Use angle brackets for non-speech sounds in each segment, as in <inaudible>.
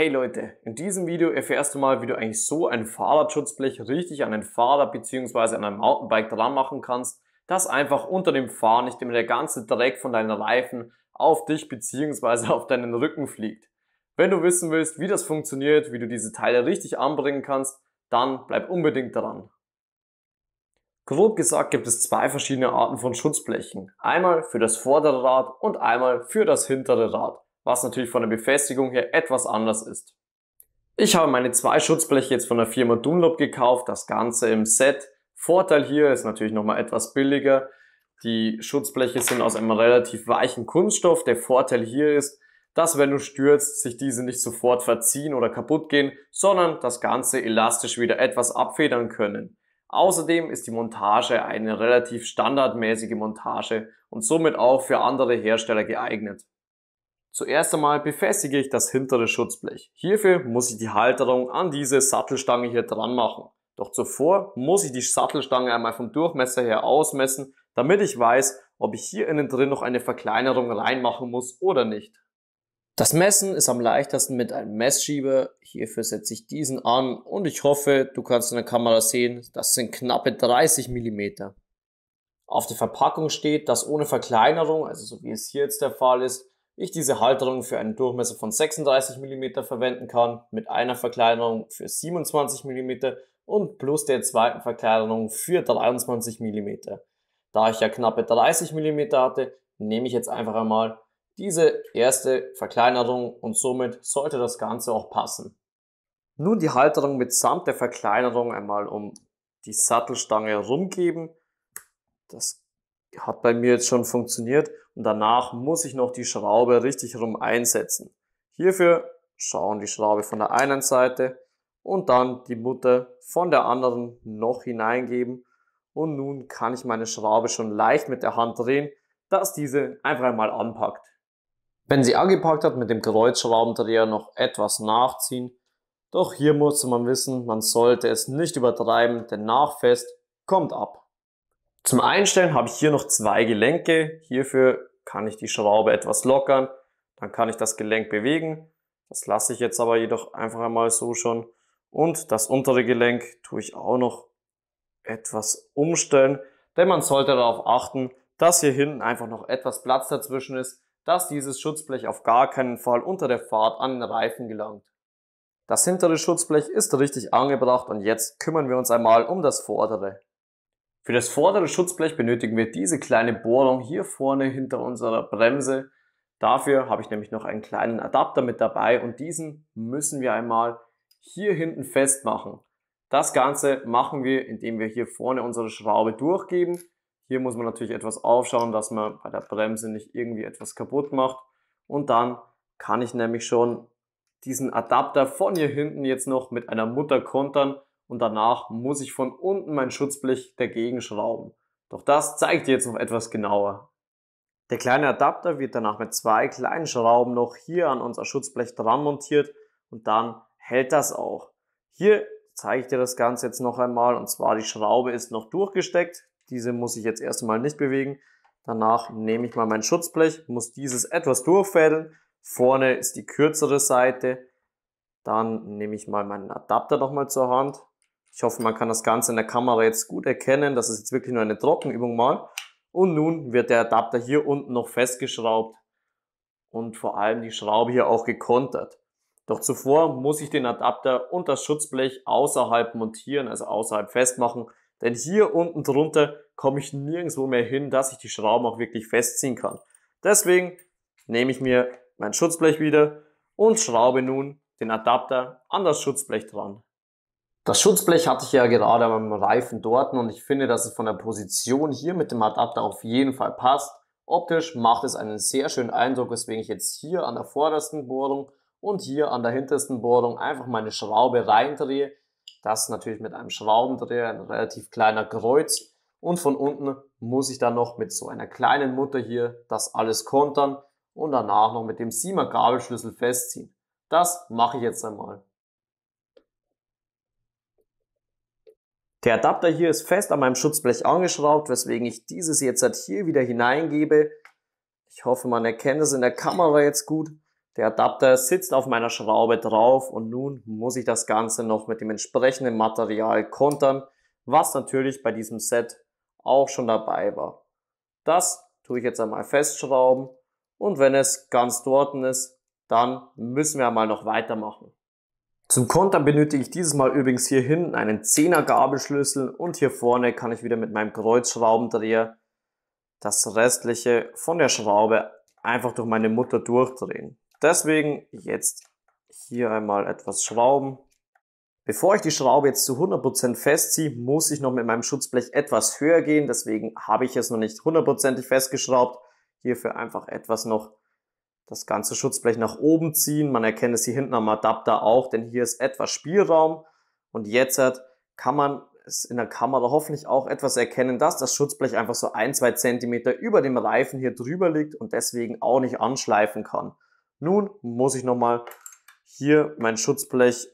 Hey Leute, in diesem Video erfährst du mal, wie du eigentlich so ein Fahrradschutzblech richtig an ein Fahrrad bzw. an ein Mountainbike dran machen kannst, dass einfach unter dem Fahren nicht immer der ganze Dreck von deinen Reifen auf dich bzw. <laughs> auf deinen Rücken fliegt. Wenn du wissen willst, wie das funktioniert, wie du diese Teile richtig anbringen kannst, dann bleib unbedingt dran. Grob gesagt gibt es zwei verschiedene Arten von Schutzblechen. Einmal für das vordere Rad und einmal für das hintere Rad was natürlich von der Befestigung her etwas anders ist. Ich habe meine zwei Schutzbleche jetzt von der Firma Dunlop gekauft, das Ganze im Set. Vorteil hier ist natürlich nochmal etwas billiger. Die Schutzbleche sind aus einem relativ weichen Kunststoff. Der Vorteil hier ist, dass wenn du stürzt, sich diese nicht sofort verziehen oder kaputt gehen, sondern das Ganze elastisch wieder etwas abfedern können. Außerdem ist die Montage eine relativ standardmäßige Montage und somit auch für andere Hersteller geeignet. Zuerst einmal befestige ich das hintere Schutzblech. Hierfür muss ich die Halterung an diese Sattelstange hier dran machen. Doch zuvor muss ich die Sattelstange einmal vom Durchmesser her ausmessen, damit ich weiß, ob ich hier innen drin noch eine Verkleinerung reinmachen muss oder nicht. Das Messen ist am leichtesten mit einem Messschieber. Hierfür setze ich diesen an und ich hoffe, du kannst in der Kamera sehen, das sind knappe 30 mm. Auf der Verpackung steht, dass ohne Verkleinerung, also so wie es hier jetzt der Fall ist, ich diese Halterung für einen Durchmesser von 36 mm verwenden kann, mit einer Verkleinerung für 27 mm und plus der zweiten Verkleinerung für 23 mm. Da ich ja knappe 30 mm hatte, nehme ich jetzt einfach einmal diese erste Verkleinerung und somit sollte das Ganze auch passen. Nun die Halterung mitsamt der Verkleinerung einmal um die Sattelstange herumgeben. Das hat bei mir jetzt schon funktioniert und danach muss ich noch die Schraube richtig rum einsetzen. Hierfür schauen die Schraube von der einen Seite und dann die Mutter von der anderen noch hineingeben. Und nun kann ich meine Schraube schon leicht mit der Hand drehen, dass diese einfach einmal anpackt. Wenn sie angepackt hat, mit dem Kreuzschraubendreher noch etwas nachziehen. Doch hier muss man wissen, man sollte es nicht übertreiben, denn nachfest kommt ab. Zum Einstellen habe ich hier noch zwei Gelenke. Hierfür kann ich die Schraube etwas lockern, dann kann ich das Gelenk bewegen. Das lasse ich jetzt aber jedoch einfach einmal so schon. Und das untere Gelenk tue ich auch noch etwas umstellen, denn man sollte darauf achten, dass hier hinten einfach noch etwas Platz dazwischen ist, dass dieses Schutzblech auf gar keinen Fall unter der Fahrt an den Reifen gelangt. Das hintere Schutzblech ist richtig angebracht und jetzt kümmern wir uns einmal um das vordere. Für das vordere Schutzblech benötigen wir diese kleine Bohrung hier vorne hinter unserer Bremse. Dafür habe ich nämlich noch einen kleinen Adapter mit dabei und diesen müssen wir einmal hier hinten festmachen. Das Ganze machen wir, indem wir hier vorne unsere Schraube durchgeben. Hier muss man natürlich etwas aufschauen, dass man bei der Bremse nicht irgendwie etwas kaputt macht. Und dann kann ich nämlich schon diesen Adapter von hier hinten jetzt noch mit einer Mutter kontern und danach muss ich von unten mein Schutzblech dagegen schrauben. Doch das zeige ich dir jetzt noch etwas genauer. Der kleine Adapter wird danach mit zwei kleinen Schrauben noch hier an unser Schutzblech dran montiert und dann hält das auch. Hier zeige ich dir das Ganze jetzt noch einmal und zwar die Schraube ist noch durchgesteckt. Diese muss ich jetzt erstmal nicht bewegen. Danach nehme ich mal mein Schutzblech, muss dieses etwas durchfädeln. Vorne ist die kürzere Seite. Dann nehme ich mal meinen Adapter nochmal zur Hand, ich hoffe, man kann das Ganze in der Kamera jetzt gut erkennen. Das ist jetzt wirklich nur eine Trockenübung mal. Und nun wird der Adapter hier unten noch festgeschraubt und vor allem die Schraube hier auch gekontert. Doch zuvor muss ich den Adapter und das Schutzblech außerhalb montieren, also außerhalb festmachen, denn hier unten drunter komme ich nirgendwo mehr hin, dass ich die Schrauben auch wirklich festziehen kann. Deswegen nehme ich mir mein Schutzblech wieder und schraube nun den Adapter an das Schutzblech dran. Das Schutzblech hatte ich ja gerade beim Reifen dort und ich finde, dass es von der Position hier mit dem Adapter auf jeden Fall passt. Optisch macht es einen sehr schönen Eindruck, weswegen ich jetzt hier an der vordersten Bohrung und hier an der hintersten Bohrung einfach meine Schraube reindrehe. Das natürlich mit einem Schraubendreher, ein relativ kleiner Kreuz. Und von unten muss ich dann noch mit so einer kleinen Mutter hier das alles kontern und danach noch mit dem Siemer Gabelschlüssel festziehen. Das mache ich jetzt einmal. Der Adapter hier ist fest an meinem Schutzblech angeschraubt, weswegen ich dieses jetzt halt hier wieder hineingebe. Ich hoffe, man erkennt es in der Kamera jetzt gut. Der Adapter sitzt auf meiner Schraube drauf und nun muss ich das Ganze noch mit dem entsprechenden Material kontern, was natürlich bei diesem Set auch schon dabei war. Das tue ich jetzt einmal festschrauben und wenn es ganz dort ist, dann müssen wir einmal noch weitermachen. Zum Kontern benötige ich dieses Mal übrigens hier hinten einen 10er Gabelschlüssel und hier vorne kann ich wieder mit meinem Kreuzschraubendreher das restliche von der Schraube einfach durch meine Mutter durchdrehen. Deswegen jetzt hier einmal etwas schrauben. Bevor ich die Schraube jetzt zu 100% festziehe, muss ich noch mit meinem Schutzblech etwas höher gehen. Deswegen habe ich es noch nicht hundertprozentig festgeschraubt. Hierfür einfach etwas noch das ganze Schutzblech nach oben ziehen. Man erkennt es hier hinten am Adapter auch, denn hier ist etwas Spielraum. Und jetzt kann man es in der Kamera hoffentlich auch etwas erkennen, dass das Schutzblech einfach so ein, zwei Zentimeter über dem Reifen hier drüber liegt und deswegen auch nicht anschleifen kann. Nun muss ich nochmal hier mein Schutzblech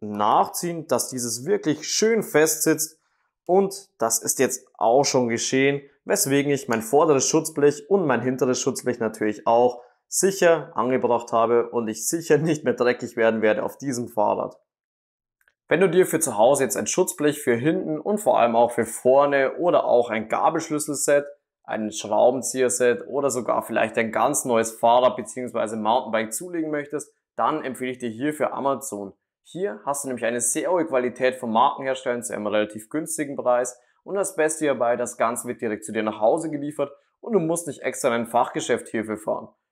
nachziehen, dass dieses wirklich schön fest sitzt. Und das ist jetzt auch schon geschehen, weswegen ich mein vorderes Schutzblech und mein hinteres Schutzblech natürlich auch sicher angebracht habe und ich sicher <laughs> nicht mehr dreckig werden werde auf diesem Fahrrad. Wenn du dir für zu Hause jetzt ein Schutzblech für hinten und vor allem auch für vorne oder auch ein Gabelschlüsselset, ein Schraubenzieherset oder sogar vielleicht ein ganz neues Fahrrad bzw. Mountainbike zulegen möchtest, dann empfehle ich dir hier für Amazon. Hier hast du nämlich eine sehr hohe Qualität von Markenherstellern zu einem relativ günstigen Preis und das Beste hierbei, das Ganze wird direkt zu dir nach Hause geliefert und du musst nicht extra in ein Fachgeschäft hierfür fahren.